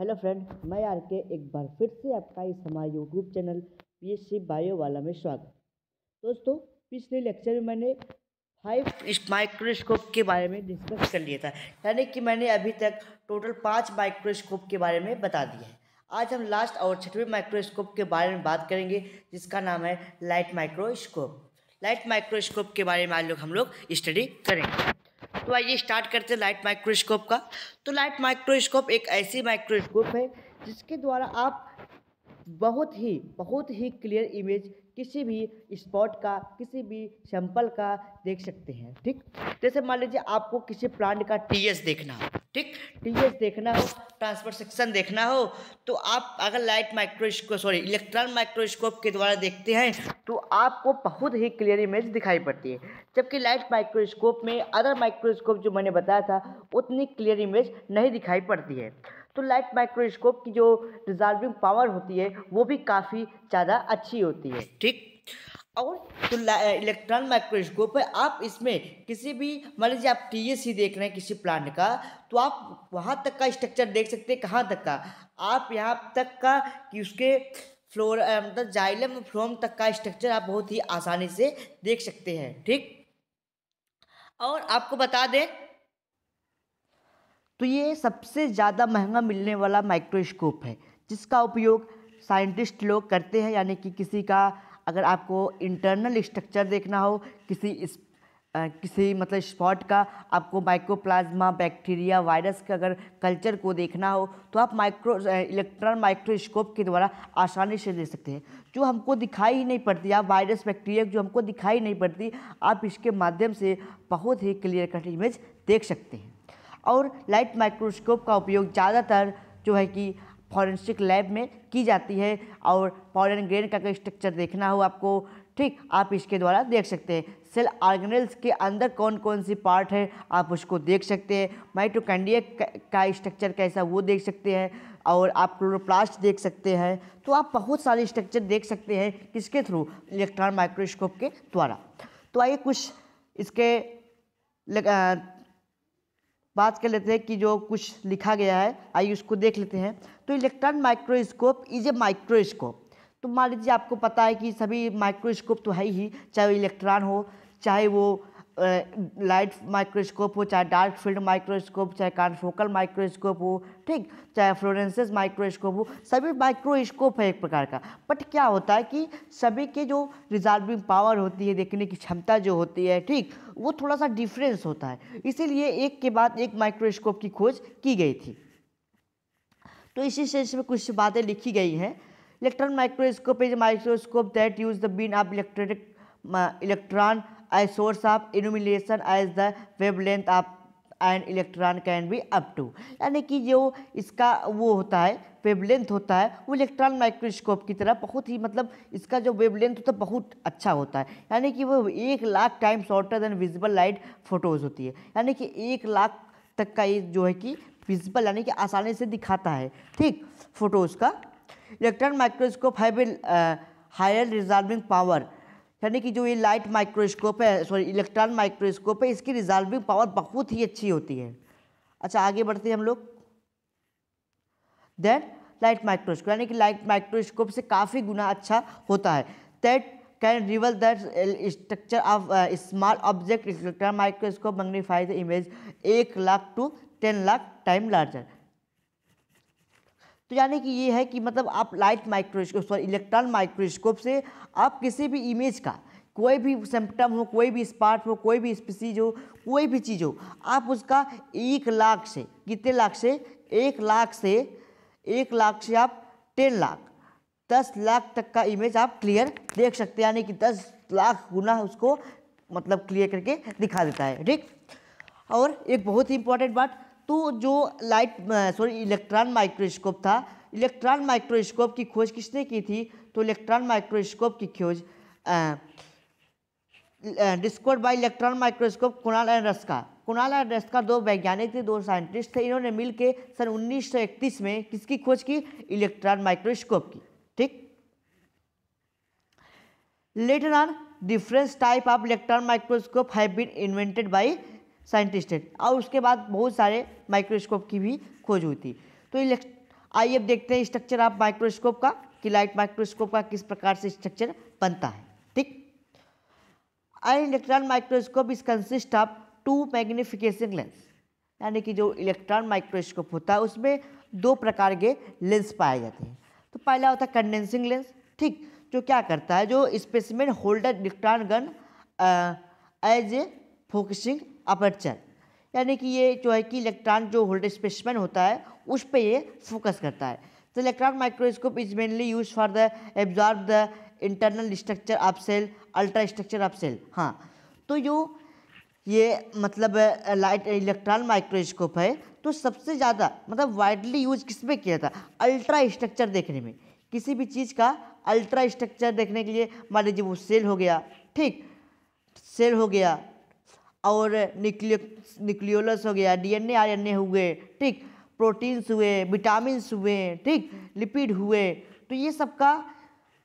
hello friend मैं are के एक बार फिर से आपका इस हमारे YouTube channel P S C bio वाला में स्वागत दोस्तों पिछले लेक्चर में मैंने फाइव माइक्रोस्कोप के बारे में डिस्कस कर लिया था यानी कि मैंने अभी तक टोटल पाँच माइक्रोस्कोप के बारे में बता दिया है आज हम लास्ट और छठवें माइक्रोस्कोप के बारे में बात करेंगे जिसका नाम है लाइट माइक्रोस्कोप लाइट माइक्रोस्कोप के बारे में आज लोग हम लोग स्टडी करेंगे तो आइए स्टार्ट करते हैं लाइट माइक्रोस्कोप का तो लाइट माइक्रोस्कोप एक ऐसी माइक्रोस्कोप है जिसके द्वारा आप बहुत ही बहुत ही क्लियर इमेज किसी भी स्पॉट का किसी भी सैंपल का देख सकते हैं ठीक जैसे मान लीजिए आपको किसी प्लांट का टीएस देखना ठीक टीएस देखना हो ट्रांसफर सेक्शन देखना हो तो आप अगर light microscope sorry electron microscope के द्वारा देखते हैं तो आपको बहुत ही क्लियर इमेज दिखाई पड़ती है जबकि लाइट माइक्रोस्कोप में अदर माइक्रोस्कोप जो मैंने बताया था उतनी क्लियर इमेज नहीं दिखाई पड़ती है तो लाइट माइक्रोस्कोप की जो रिजॉल्विंग पावर होती है वो भी काफ़ी ज़्यादा अच्छी होती है ठीक और तो इलेक्ट्रॉन माइक्रोस्कोप है आप इसमें किसी भी मान लीजिए आप सी देख रहे हैं किसी प्लांट का तो आप वहाँ तक का स्ट्रक्चर देख सकते हैं कहाँ तक का आप यहाँ तक का कि उसके फ्लोर मतलब जाइलम फ्लोम तक का स्ट्रक्चर आप बहुत ही आसानी से देख सकते हैं ठीक और आपको बता दें तो ये सबसे ज़्यादा महंगा मिलने वाला माइक्रोस्कोप है जिसका उपयोग साइंटिस्ट लोग करते हैं यानी कि किसी का अगर आपको इंटरनल स्ट्रक्चर देखना हो किसी इस आ, किसी मतलब स्पॉट का आपको माइक्रोप्लाज्मा बैक्टीरिया वायरस का अगर कल्चर को देखना हो तो आप माइक्रो इलेक्ट्रॉन माइक्रोस्कोप के द्वारा आसानी से देख सकते हैं जो हमको दिखाई ही नहीं पड़ती आप वायरस बैक्टीरिया जो हमको दिखाई नहीं पड़ती आप इसके माध्यम से बहुत ही क्लियर कट इमेज देख सकते हैं और लाइट माइक्रोस्कोप का उपयोग ज़्यादातर जो है कि फॉरेंसिक लैब में की जाती है और पॉलन ग्रेन का स्ट्रक्चर देखना हो आपको ठीक आप इसके द्वारा देख सकते हैं सेल ऑर्गेनल्स के अंदर कौन कौन सी पार्ट है आप उसको देख सकते हैं माइट्रोकैंडिया का स्ट्रक्चर कैसा वो देख सकते हैं और आप क्लोरोप्लास्ट देख सकते हैं तो आप बहुत सारे स्ट्रक्चर देख सकते हैं किसके थ्रू इलेक्ट्रॉन माइक्रोस्कोप के द्वारा तो आइए कुछ इसके बात कर लेते हैं कि जो कुछ लिखा गया है आइए उसको देख लेते हैं तो electron microscope is a microscope तो मान लीजिए आपको पता है कि सभी माइक्रोस्कोप तो है ही चाहे वो इलेक्ट्रॉन हो चाहे वो लाइट माइक्रोस्कोप हो चाहे डार्क फील्ड माइक्रोस्कोप चाहे कॉन्फोकल माइक्रोस्कोप हो ठीक चाहे फ्लोरेंसेस माइक्रोस्कोप हो सभी माइक्रोस्कोप है एक प्रकार का बट क्या होता है कि सभी के जो रिजॉल्विंग पावर होती है देखने की क्षमता जो होती है ठीक वो थोड़ा सा डिफरेंस होता है इसीलिए एक के बाद एक माइक्रोस्कोप की खोज की गई थी तो इसी सेंस में कुछ बातें लिखी गई हैं electron microscope is microscope that use the beam of electronic electron source of of as the wavelength of and electron can be up to यानी कि जो इसका वो होता है वेवलेंथ होता है वो इलेक्ट्रॉन माइक्रोस्कोप की तरह बहुत ही मतलब इसका जो वेवलेंथ होता है बहुत अच्छा होता है यानी कि वो एक lakh time shorter than visible light photos होती है यानी कि एक लाख तक का ये जो है कि विजिबल यानी कि आसानी से दिखाता है ठीक फोटोज़ का electron microscope have higher resolving power यानी कि जो ये लाइट माइक्रोस्कोप है सॉरी इलेक्ट्रॉन माइक्रोस्कोप है इसकी रिजॉल्विंग पावर बहुत ही अच्छी होती है अच्छा आगे बढ़ते हैं हम लोग देन लाइट माइक्रोस्कोप यानी कि लाइट माइक्रोस्कोप से काफ़ी गुना अच्छा होता है that can reveal that structure of small object electron microscope magnify image एक lakh to ten lakh time larger तो यानी कि ये है कि मतलब आप light microscope sorry electron microscope से आप किसी भी इमेज का कोई भी सिम्टम हो कोई भी स्पार्ट हो कोई भी स्पीसीज हो कोई भी चीज़ हो आप उसका एक लाख से कितने लाख से एक लाख से एक लाख से आप टेन लाख दस लाख तक का इमेज आप क्लियर देख सकते हैं यानी कि दस लाख गुना उसको मतलब क्लियर करके दिखा देता है ठीक और एक बहुत ही इंपॉर्टेंट बात तो जो लाइट सॉरी इलेक्ट्रॉन माइक्रोस्कोप था इलेक्ट्रॉन माइक्रोस्कोप की खोज किसने की थी तो इलेक्ट्रॉन माइक्रोस्कोप की खोज discovered by electron microscope Knoll and Ruska Knoll and Ruska दो वैज्ञानिक थे दो साइंटिस्ट थे इन्होंने मिलकर सन उन्नीस में किसकी खोज की इलेक्ट्रॉन माइक्रोस्कोप की ठीक later on difference type of electron microscope have been invented by scientist है और उसके बाद बहुत सारे माइक्रोस्कोप की भी खोज हुई थी तो आइए अब देखते हैं स्ट्रक्चर आप माइक्रोस्कोप का कि लाइट माइक्रोस्कोप का किस प्रकार से स्ट्रक्चर बनता है ठीक I electron microscope is consist of two magnification lens यानी कि जो इलेक्ट्रॉन माइक्रोस्कोप होता है उसमें दो प्रकार के लेंस पाए जाते हैं तो पहला होता है कंडेंसिंग लेंस ठीक जो क्या करता है जो specimen holder electron gun as a focusing aperture यानी कि ये जो है कि इलेक्ट्रॉन जो होल्ड स्पेसमैन होता है उस पर ये फोकस करता है तो electron microscope is mainly use for the absorb the internal structure of cell ultra structure of cell हाँ तो जो ये मतलब लाइट इलेक्ट्रॉन माइक्रोस्कोप है तो सबसे ज़्यादा मतलब वाइडली यूज किस में किया था अल्ट्रा स्ट्रक्चर देखने में किसी भी चीज़ का अल्ट्रा स्ट्रक्चर देखने के लिए मान लीजिए वो सेल हो गया ठीक सेल हो गया और निक्लियो निक्लियोलस हो गया डीएनए आरएनए हुए ठीक प्रोटीन्स हुए विटामिनस हुए ठीक लिपिड हुए तो ये सब का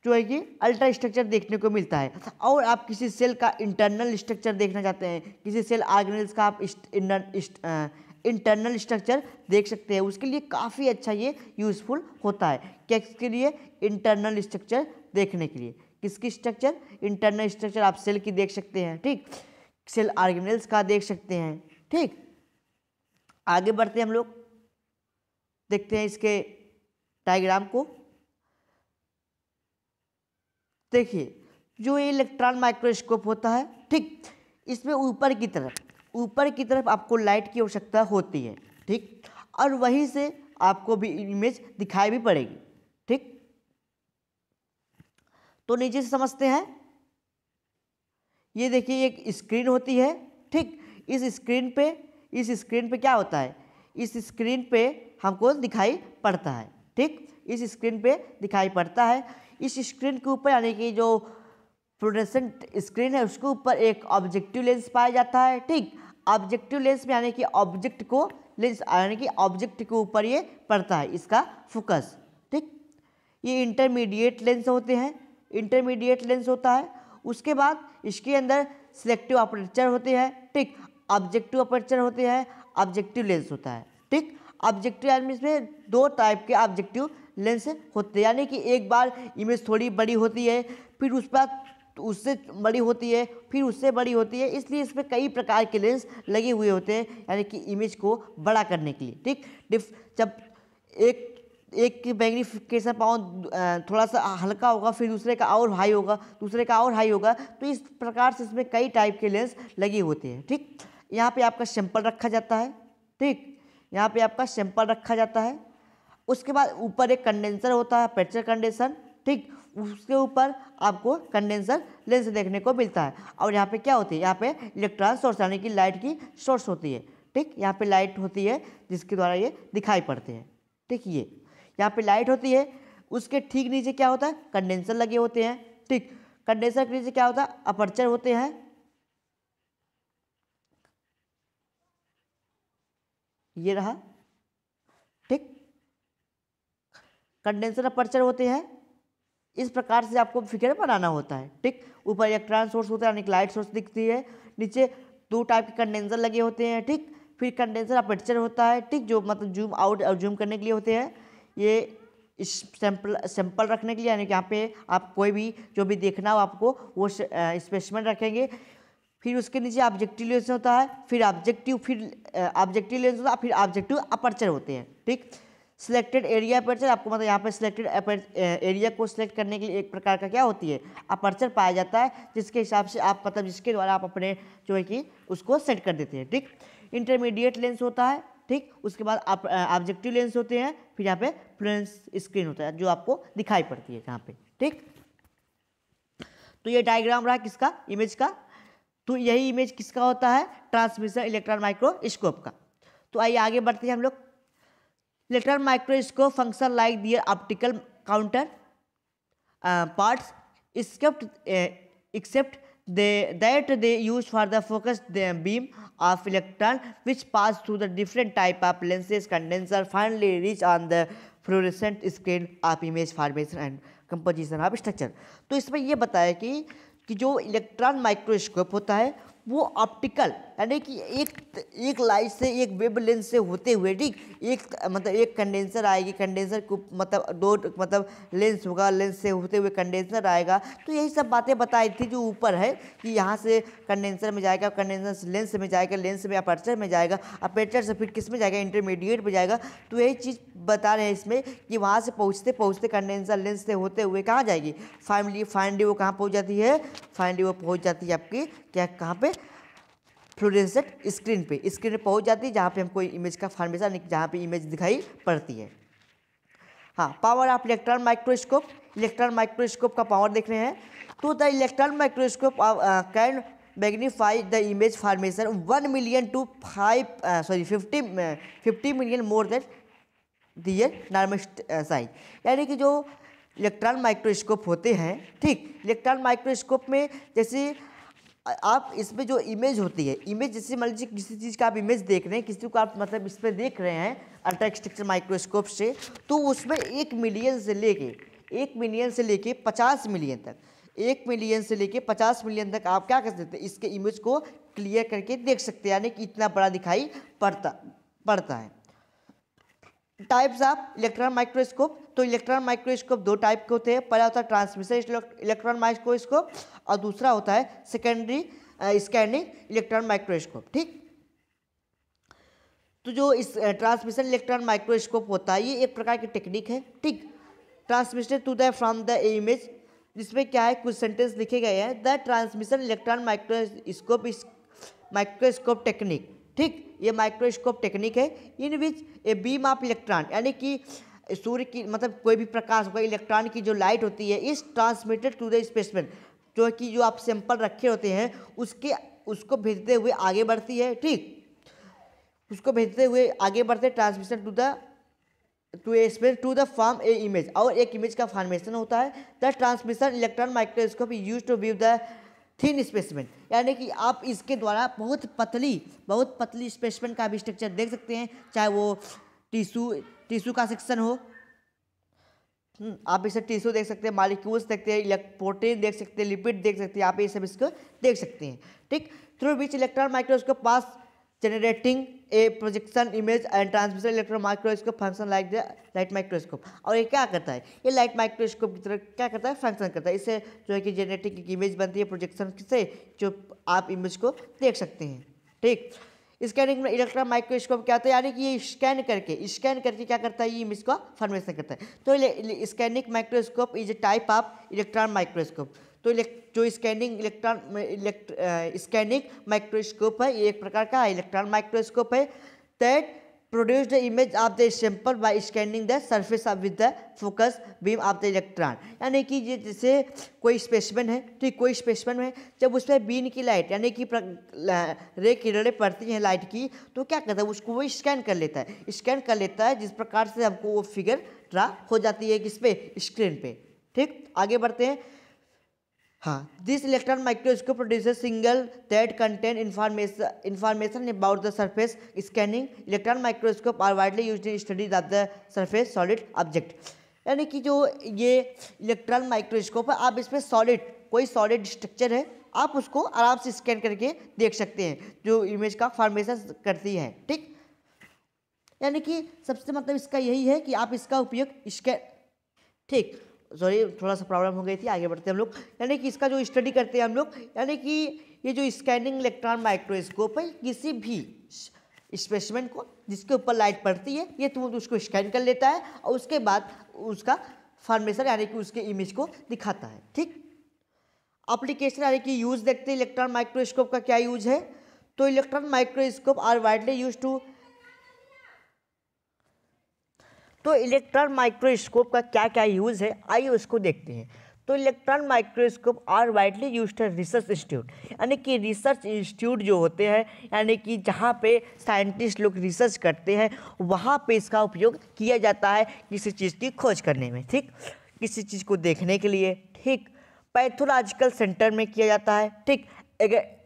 जो है कि अल्ट्रा स्ट्रक्चर देखने को मिलता है और आप किसी सेल का इंटरनल स्ट्रक्चर देखना चाहते हैं किसी सेल ऑर्गेनल्स का आप इंटरनल स्ट्रक्चर देख सकते हैं उसके लिए काफ़ी अच्छा ये यूज़फुल होता है क्या इसके लिए इंटरनल स्ट्रक्चर देखने के लिए किसकी स्ट्रक्चर इंटरनल स्ट्रक्चर आप सेल की देख सकते हैं ठीक सेल आर्गेनल्स का देख सकते हैं ठीक आगे बढ़ते हम लोग देखते हैं इसके डायग्राम को देखिए जो ये इलेक्ट्रॉन माइक्रोस्कोप होता है ठीक इसमें ऊपर की तरफ ऊपर की तरफ आपको लाइट की आवश्यकता होती है ठीक और वहीं से आपको भी इमेज दिखाई भी पड़ेगी ठीक तो नीचे से समझते हैं ये देखिए एक स्क्रीन होती है ठीक इस स्क्रीन पे इस स्क्रीन पे क्या होता है इस स्क्रीन पे हमको दिखाई पड़ता है ठीक इस स्क्रीन पे दिखाई पड़ता है इस स्क्रीन के ऊपर यानी कि जो प्रोडक्शन स्क्रीन है उसके ऊपर एक ऑब्जेक्टिव लेंस पाया जाता है ठीक ऑब्जेक्टिव लेंस में यानी कि ऑब्जेक्ट को लेंस यानी कि ऑब्जेक्ट के ऊपर ये पड़ता है इसका फोकस ठीक ये इंटरमीडिएट लेंस होते हैं इंटरमीडिएट लेंस होता है उसके बाद इसके अंदर सिलेक्टिव अपर्चर होते हैं ठीक ऑब्जेक्टिव अपर्चर होते हैं ऑब्जेक्टिव लेंस होता है ठीक ऑब्जेक्टिव लेंस में दो टाइप के ऑब्जेक्टिव लेंस होते हैं यानी कि एक बार इमेज थोड़ी बड़ी होती है फिर उस पर उससे बड़ी होती है फिर उससे बड़ी होती है इसलिए इसमें कई प्रकार के लेंस लगे हुए होते हैं यानी कि इमेज को बड़ा करने के लिए ठीक जब एक एक मैग्नीफिकेशन पावर थोड़ा सा हल्का होगा फिर दूसरे का और हाई होगा दूसरे का और हाई होगा तो इस प्रकार से इसमें कई टाइप के लेंस लगे होते हैं ठीक यहाँ पे आपका सैंपल रखा जाता है ठीक यहाँ पे आपका सैंपल रखा जाता है उसके बाद ऊपर एक कंडेंसर होता है प्रेचर कंडेंसर ठीक उसके ऊपर आपको कंडेंसर लेंस देखने को मिलता है और यहाँ पे क्या होती है यहाँ पे इलेक्ट्रॉन सोर्स यानी कि लाइट की सोर्स होती है ठीक यहाँ पे लाइट होती है जिसके द्वारा ये दिखाई पड़ते हैं ठीक ये यहाँ पे लाइट होती है उसके ठीक नीचे क्या होता है कंडेंसर लगे होते हैं ठीक कंडेंसर के नीचे क्या होता है अपर्चर होते हैं ये रहा ठीक कंडेंसर अपर्चर होते हैं इस प्रकार से आपको फिगर बनाना होता है ठीक ऊपर इलेक्ट्रॉन सोर्स होता है यानी लाइट सोर्स दिखती है नीचे दो टाइप के कंडेंसर लगे होते हैं ठीक फिर कंडेंसर अपर्चर होता है ठीक जो मतलब जूम आउट और जूम करने के लिए होते हैं ये इस सैंपल सैंपल रखने के लिए यानी कि यहाँ पे आप कोई भी जो भी देखना हो आपको वो स्पेसमेंट रखेंगे फिर उसके नीचे ऑब्जेक्टिव लेंस होता है फिर ऑब्जेक्टिव फिर ऑब्जेक्टिव लेंस होता है फिर ऑब्जेक्टिव अपर्चर होते हैं ठीक सिलेक्टेड एरिया अपर्चर आपको मतलब यहाँ पर सिलेक्टेड एरिया को सिलेक्ट करने के लिए एक प्रकार का क्या होती है अपर्चर पाया जाता है जिसके हिसाब से आप मतलब जिसके द्वारा आप अपने जो है कि उसको सेट कर देते हैं ठीक इंटरमीडिएट लेंस होता है ठीक उसके बाद आप ऑब्जेक्टिव लेंस होते हैं फिर यहाँ पे फ्लेंस स्क्रीन होता है जो आपको दिखाई पड़ती है यहाँ पे ठीक तो ये डायग्राम रहा किसका इमेज का तो यही इमेज किसका होता है ट्रांसमिशन इलेक्ट्रॉन माइक्रोस्कोप का तो आइए आगे बढ़ते हैं हम लोग electron microscope function like their optical counterparts except except they that they use for the focus beam of electron which pass through the different type of lenses condenser finally reach on the fluorescent screen of image formation and composition of structure तो इसमें यह बताया कि कि जो electron microscope होता है वो ऑप्टिकल यानी कि एक एक लाइट से एक वेब लेंस से होते हुए ठीक एक मतलब एक कंडेंसर आएगी कंडेंसर को मतलब दो मतलब लेंस होगा लेंस से होते हुए कंडेंसर आएगा तो यही सब बातें बताई थी जो ऊपर है कि यहाँ से कंडेंसर में जाएगा कंडेंसर लेंस में जाएगा लेंस में अपर्चर में जाएगा अपर्चर से फिर किस में जाएगा इंटरमीडिएट में जाएगा तो यही चीज़ बता रहे हैं इसमें कि वहाँ से पहुँचते पहुँचते कंडेंसर लेंस से होते हुए कहाँ जाएगी फाइनली फाइनली वो कहाँ पहुँच जाती है फाइनली वो पहुँच जाती है आपकी क्या कहाँ पर फ्लोरेसेंट स्क्रीन पे स्क्रीन पे पहुंच जाती है जहाँ पे हमको इमेज का फार्मेशन जहाँ पे इमेज दिखाई पड़ती है हाँ power of electron microscope electron microscope का पावर देख रहे हैं तो the electron microscope can magnify the image formation one million to five sorry fifty fifty million more than their normal size यानी कि जो इलेक्ट्रॉन माइक्रोस्कोप होते हैं ठीक इलेक्ट्रॉन माइक्रोस्कोप में जैसे आप इसमें जो इमेज होती है इमेज जैसे मान लीजिए किसी चीज़ का आप इमेज देख रहे हैं किसी को आप मतलब इस पर देख रहे हैं अल्ट्रा माइक्रोस्कोप से तो उसमें एक मिलियन से लेके एक मिलियन से लेके पचास मिलियन तक एक मिलियन से लेके पचास मिलियन तक आप क्या कर सकते हैं इसके इमेज को क्लियर करके देख सकते हैं यानी कि इतना बड़ा दिखाई पड़ता पड़ता है टाइप्स ऑफ इलेक्ट्रॉन माइक्रोस्कोप तो इलेक्ट्रॉन माइक्रोस्कोप दो टाइप के होते हैं पहला होता है ट्रांसमिशन इलेक्ट्रॉन माइक्रोस्कोप और दूसरा होता है सेकेंडरी स्कैनिंग इलेक्ट्रॉन माइक्रोस्कोप ठीक तो जो इस ट्रांसमिशन इलेक्ट्रॉन माइक्रोस्कोप होता है ये एक प्रकार की टेक्निक है ठीक transmission to the from the image जिसमें क्या है कुछ सेंटेंस लिखे गए हैं द ट्रांसमिशन इलेक्ट्रॉन माइक्रोस्कोप इस माइक्रोस्कोप टेक्निक ठीक ये माइक्रोस्कोप टेक्निक है in which a beam of electron यानी कि सूर्य की मतलब कोई भी प्रकाश होगा इलेक्ट्रॉन की जो लाइट होती है इस ट्रांसमिटेड टू द स्पेसमैन जो कि जो आप सैंपल रखे होते हैं उसके उसको भेजते हुए आगे बढ़ती है ठीक उसको भेजते हुए आगे बढ़ते transmission to the to a space to the form a image और एक इमेज का फॉर्मेशन होता है the transmission electron microscope use to view the thin specimen यानी कि आप इसके द्वारा बहुत पतली बहुत पतली स्पेसमेंट का भी स्ट्रक्चर देख सकते हैं चाहे वो टिशू टिशू का सेक्शन हो हम्म, आप इसे टिशू देख सकते हैं मालिक्यूल्स देखते हैं इलेक्ट्रोटीन देख सकते हैं लिपिड देख सकते हैं आप ये सब इसको देख सकते हैं ठीक through which electron microscope pass generating a projection image and transmission electron microscope function like light microscope और ये क्या करता है ये लाइट माइक्रोस्कोप की तरह क्या करता है फंक्शन करता है इससे जो है कि जेनेटिक एक इमेज बनती है प्रोजेक्शन से जो आप इमेज को देख सकते हैं ठीक स्कैनिंग में इलेक्ट्रॉन माइक्रोस्कोप क्या होता है यानी कि ये स्कैन करके स्कैन करके क्या करता है ये इमेज का फॉर्मेशन करता है तो scanning microscope is a type of electron microscope तो जो स्कैनिंग इलेक्ट्रॉन स्कैनिंग माइक्रोस्कोप है ये एक प्रकार का इलेक्ट्रॉन माइक्रोस्कोप है that produce the image of the sample by scanning the surface of with the focus beam of the electron यानी कि ये जैसे कोई स्पेसमैन है तो कोई स्पेसमैन है जब उस पर बीन की लाइट यानी कि रे किरणें पड़ती हैं लाइट की तो क्या करता है उसको वो स्कैन कर लेता है स्कैन कर लेता है जिस प्रकार से हमको वो फिगर ड्रा हो जाती है किस पे स्क्रीन पे ठीक आगे बढ़ते हैं हाँ this electron microscope produce single that contain information information about the surface scanning electron microscope are widely use in studies of the surface solid object यानी कि जो ये इलेक्ट्रॉन माइक्रोस्कोप है आप इसमें सॉलिड कोई सॉलिड स्ट्रक्चर है आप उसको आराम से स्कैन करके देख सकते हैं जो इमेज का फॉर्मेशन करती है ठीक यानी कि सबसे मतलब इसका यही है कि आप इसका उपयोग स्कैन ठीक सॉरी थोड़ा सा प्रॉब्लम हो गई थी आगे बढ़ते हम लोग यानी कि इसका जो स्टडी करते हैं हम लोग यानी कि ये जो स्कैनिंग इलेक्ट्रॉन माइक्रोस्कोप है किसी भी स्पेसमेंट को जिसके ऊपर लाइट पड़ती है ये तुरंत तो तो उसको स्कैन कर लेता है और उसके बाद उसका फॉर्मेशन यानी कि उसके इमेज को दिखाता है ठीक अप्लीकेशन यानी कि यूज़ देखते हैं इलेक्ट्रॉन माइक्रोस्कोप का क्या यूज है तो electron microscope are widely use to तो इलेक्ट्रॉन माइक्रोस्कोप का क्या क्या यूज़ है आइए उसको देखते हैं तो electron microscope are widely use research institute यानी कि रिसर्च इंस्टीट्यूट जो होते हैं यानी कि जहाँ पे साइंटिस्ट लोग रिसर्च करते हैं वहाँ पे इसका उपयोग किया जाता है किसी चीज़ की खोज करने में ठीक किसी चीज़ को देखने के लिए ठीक पैथोलॉजिकल सेंटर में किया जाता है ठीक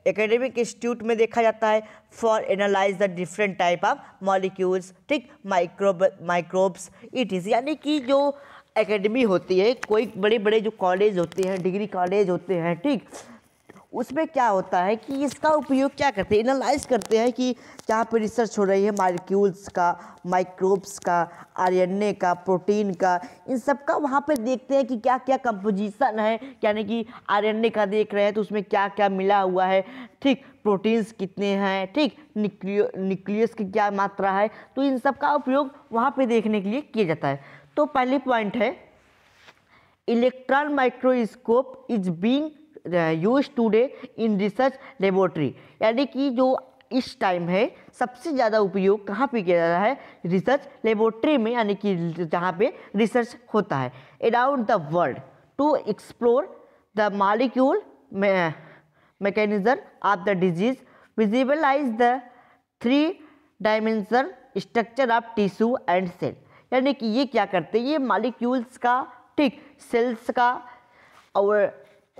एकेडमिक इंस्टीट्यूट में देखा जाता है for analyse the different type of molecules ठीक माइक्रोब माइक्रोब्स इट इज़ यानी कि जो एकेडमी होती है कोई बड़े बड़े जो कॉलेज होते हैं डिग्री कॉलेज होते हैं ठीक उसमें क्या होता है कि इसका उपयोग क्या करते हैं एनालाइज करते हैं कि क्या पर रिसर्च हो रही है मार्क्यूल्स का माइक्रोब्स का आर का प्रोटीन का इन सब का वहाँ पर देखते हैं कि क्या क्या कंपोजिशन है यानी कि आर का देख रहे हैं तो उसमें क्या क्या मिला हुआ है ठीक प्रोटीन्स कितने हैं ठीक न्यूक्लियो न्यूक्लियस की क्या मात्रा है तो इन सब का उपयोग वहाँ पर देखने के लिए किया जाता है तो पहली पॉइंट है electron microscope is being use today in research laboratory यानी कि जो इस टाइम है सबसे ज़्यादा उपयोग कहाँ पे किया जा रहा है रिसर्च लेबोरेटरी में यानी कि जहाँ पे रिसर्च होता है around the world to explore the molecule mechanism of the disease visualize the three dimension structure of tissue and cell यानी कि ये क्या करते हैं ये मालिक्यूल्स का ठीक सेल्स का और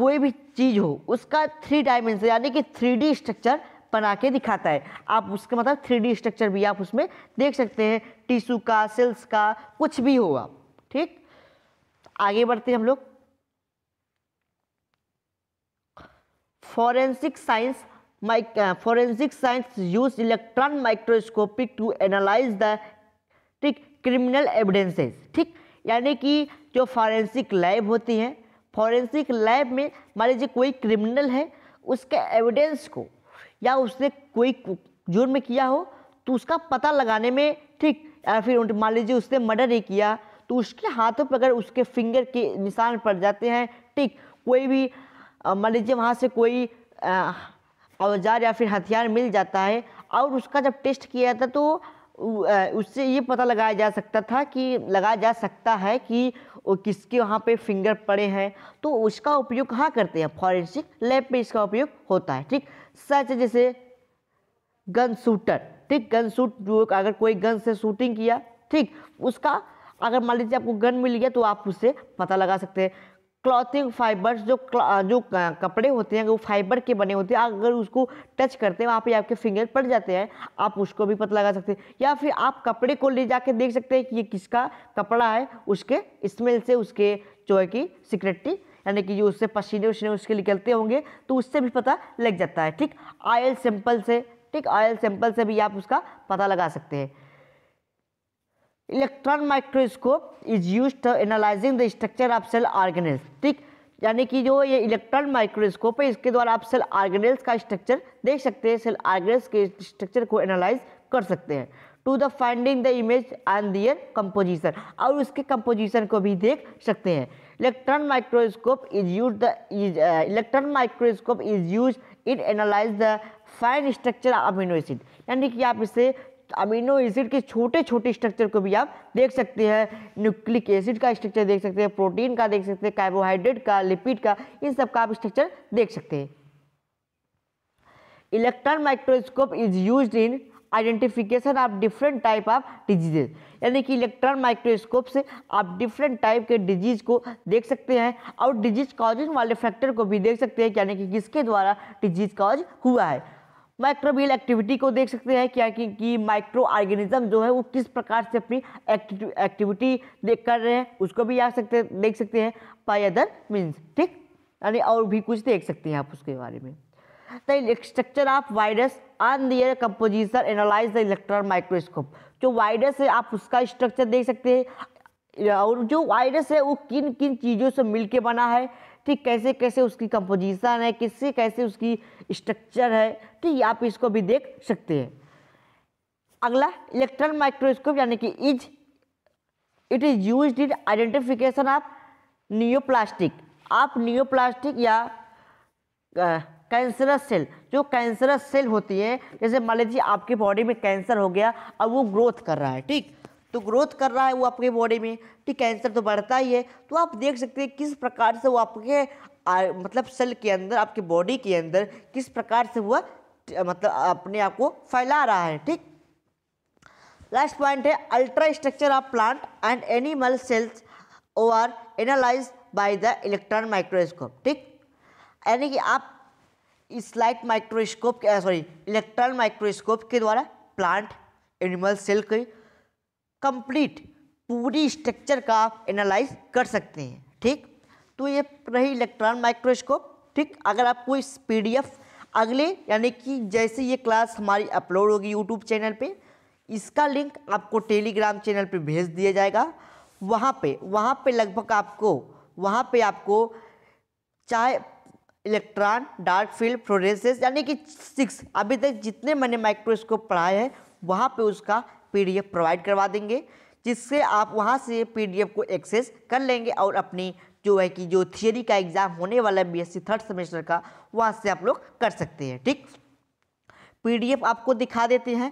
कोई भी चीज़ हो उसका थ्री डायमेंशन यानी कि थ्री स्ट्रक्चर बना के दिखाता है आप उसके मतलब थ्री स्ट्रक्चर भी आप उसमें देख सकते हैं टिश्यू का सेल्स का कुछ भी हो आप ठीक आगे बढ़ते हैं हम लोग forensic science mike forensic science use electron microscopic to analyze the ठीक क्रिमिनल एविडेंसेस ठीक यानी कि जो फॉरेंसिक लैब होती हैं फॉरेंसिक लैब में मान लीजिए कोई क्रिमिनल है उसके एविडेंस को या उसने कोई जुर्म किया हो तो उसका पता लगाने में ठीक या फिर मान लीजिए उसने मर्डर ही किया तो उसके हाथों पर अगर उसके फिंगर के निशान पड़ जाते हैं ठीक कोई भी मान लीजिए वहाँ से कोई औजार या फिर हथियार मिल जाता है और उसका जब टेस्ट किया जाता है तो उससे ये पता लगाया जा सकता था कि लगाया जा सकता है कि वो किसके वहाँ पे फिंगर पड़े हैं तो उसका उपयोग कहाँ करते हैं फॉरेंसिक लैब पे इसका उपयोग होता है ठीक सच जैसे गन शूटर ठीक गन शूट जो अगर कोई गन से शूटिंग किया ठीक उसका अगर मान लीजिए आपको गन मिल गया तो आप उससे पता लगा सकते हैं क्लॉथिंग फाइबर्स जो जो कपड़े होते हैं वो फाइबर के बने होते हैं अगर उसको टच करते हैं वहाँ पे आपके फिंगर पड़ जाते हैं आप उसको भी पता लगा सकते हैं या फिर आप कपड़े को ले जाके देख सकते हैं कि ये किसका कपड़ा है उसके स्मेल से उसके जो है कि सिक्रेटी यानी कि जो उससे पसीने उसीने उसके निकलते होंगे तो उससे भी पता लग जाता है ठीक आयल सैंपल से ठीक आयल सैंपल से भी आप उसका पता लगा सकते हैं electron microscope is use to analyzing the structure of cell organelles ठीक यानी कि जो ये इलेक्ट्रॉन माइक्रोस्कोप है इसके द्वारा आप सेल ऑर्गेनेल्स का स्ट्रक्चर देख सकते हैं सेल ऑर्गेनेल्स के स्ट्रक्चर को एनालाइज कर सकते हैं to the finding the image and their composition और उसके कंपोजिशन को भी देख सकते हैं electron microscope is use the electron microscope is use in analyze the fine structure of amino acid यानी कि आप इसे अमीनो एसिड के छोटे छोटे स्ट्रक्चर को भी आप देख सकते हैं न्यूक्लिक एसिड का स्ट्रक्चर देख सकते हैं प्रोटीन का देख सकते हैं कार्बोहाइड्रेट का लिपिड का इन सब का आप स्ट्रक्चर देख सकते हैं electron microscope is use in identification of different type of diseases यानी कि इलेक्ट्रॉन माइक्रोस्कोप से आप डिफरेंट टाइप के डिजीज़ को देख सकते हैं और डिजीज कॉजिंग वाले फैक्टर को भी देख सकते हैं यानी कि किसके द्वारा डिजीज कॉज हुआ है माइक्रोबियल एक्टिविटी को देख सकते हैं क्या कि, कि माइक्रो ऑर्गेनिज्म जो है वो किस प्रकार से अपनी एक्टिविटी देख कर रहे हैं उसको भी आ सकते देख सकते हैं बाई अदर मीन्स ठीक यानी और भी कुछ देख सकते हैं आप उसके बारे में the structure of virus on their composition analyze the electron microscope जो वायरस है आप उसका स्ट्रक्चर देख सकते हैं और जो वायरस है वो किन किन चीज़ों से मिलके बना है ठीक कैसे कैसे उसकी कंपोजिशन है किससे कैसे उसकी स्ट्रक्चर है ठीक तो आप इसको भी देख सकते हैं अगला इलेक्ट्रॉन माइक्रोस्कोप यानी कि is it is use in identification of neoplastic आप नियोप्लास्टिक या कैंसरस सेल जो कैंसरस सेल होती है जैसे मान लीजिए आपके बॉडी में कैंसर हो गया अब वो ग्रोथ कर रहा है ठीक तो ग्रोथ कर रहा है वो आपके बॉडी में ठीक कैंसर तो बढ़ता ही है तो आप देख सकते हैं किस प्रकार से वो आपके आ, मतलब सेल के अंदर आपके बॉडी के अंदर किस प्रकार से हुआ मतलब अपने आप को फैला रहा है ठीक लास्ट पॉइंट है ultra structure of plant and animal cells O R analyze by the electron microscope ठीक यानी कि आप इस light microscope sorry electron microscope के द्वारा प्लांट एनिमल सेल के कंप्लीट पूरी स्ट्रक्चर का एनालाइज कर सकते हैं ठीक तो ये रही इलेक्ट्रॉन माइक्रोस्कोप ठीक अगर आपको इस पीडीएफ अगले यानी कि जैसे ये क्लास हमारी अपलोड होगी यूट्यूब चैनल पे इसका लिंक आपको टेलीग्राम चैनल पे भेज दिया जाएगा वहाँ पे वहाँ पे लगभग आपको वहाँ पे आपको चाहे इलेक्ट्रॉन डार्क फील्ड फ्लोरेसेस यानी कि सिक्स अभी तक जितने मैंने माइक्रोस्कोप पढ़ाए हैं वहाँ पे उसका पीडीएफ प्रोवाइड करवा देंगे जिससे आप वहाँ से पी को एक्सेस कर लेंगे और अपनी जो है कि जो थियरी का एग्ज़ाम होने वाला है बीएससी थर्ड सेमेस्टर का वहाँ से आप लोग कर सकते हैं ठीक पीडीएफ आपको दिखा देते हैं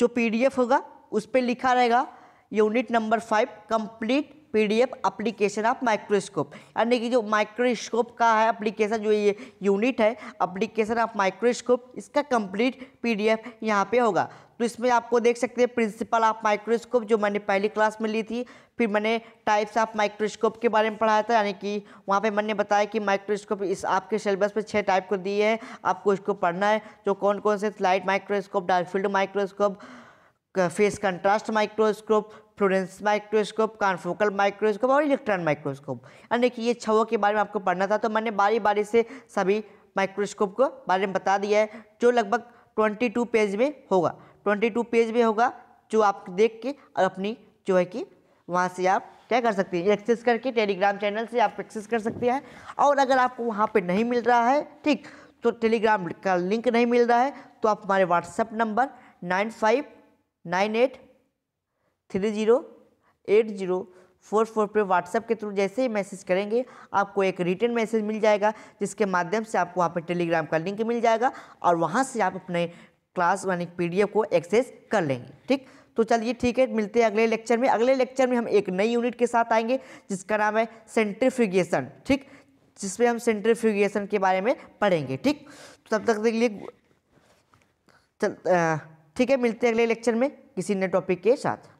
जो पीडीएफ होगा उस पर लिखा रहेगा unit number five complete PDF application of microscope यानी कि जो माइक्रोस्कोप का है एप्लीकेशन जो ये यूनिट है एप्लीकेशन ऑफ माइक्रोस्कोप इसका कंप्लीट पीडीएफ यहाँ पे होगा तो इसमें आपको देख सकते हैं प्रिंसिपल ऑफ माइक्रोस्कोप जो मैंने पहली क्लास में ली थी फिर मैंने टाइप्स ऑफ माइक्रोस्कोप के बारे में पढ़ाया था यानी कि वहाँ पे मैंने बताया कि माइक्रोस्कोप इस आपके सिलेबस में छः टाइप को दिए हैं आपको इसको पढ़ना है जो कौन कौन से light microscope dark field microscope phase contrast microscope fluorescence microscope confocal microscope और इलेक्ट्रॉन माइक्रोस्कोप यानी कि ये छवों के बारे में आपको पढ़ना था तो मैंने बारी बारी से सभी माइक्रोस्कोप को बारे में बता दिया है जो लगभग ट्वेंटी टू पेज में होगा ट्वेंटी टू पेज में होगा जो आप देख के और अपनी जो है कि वहाँ से आप क्या कर सकते हैं एक्सेस करके टेलीग्राम चैनल से आप एक्सेस कर सकते हैं और अगर आपको वहाँ पर नहीं मिल रहा है ठीक तो टेलीग्राम का लिंक नहीं मिल रहा है तो आप हमारे WhatsApp number nine five nine eight three zero eight zero four four पर व्हाट्सएप के थ्रू जैसे ही मैसेज करेंगे आपको एक रिटर्न मैसेज मिल जाएगा जिसके माध्यम से आपको वहाँ पर टेलीग्राम का लिंक मिल जाएगा और वहाँ से आप अपने क्लास यानी एफ को एक्सेस कर लेंगे ठीक तो चलिए ठीक है मिलते हैं अगले लेक्चर में अगले लेक्चर में हम एक नई यूनिट के साथ आएंगे जिसका नाम है सेंट्रीफ्यूगेशन ठीक जिसमें हम सेंट्रीफ्यूगेशन के बारे में पढ़ेंगे ठीक तो तब तक देख लिए चल ठीक है मिलते हैं अगले लेक्चर में किसी नए टॉपिक के साथ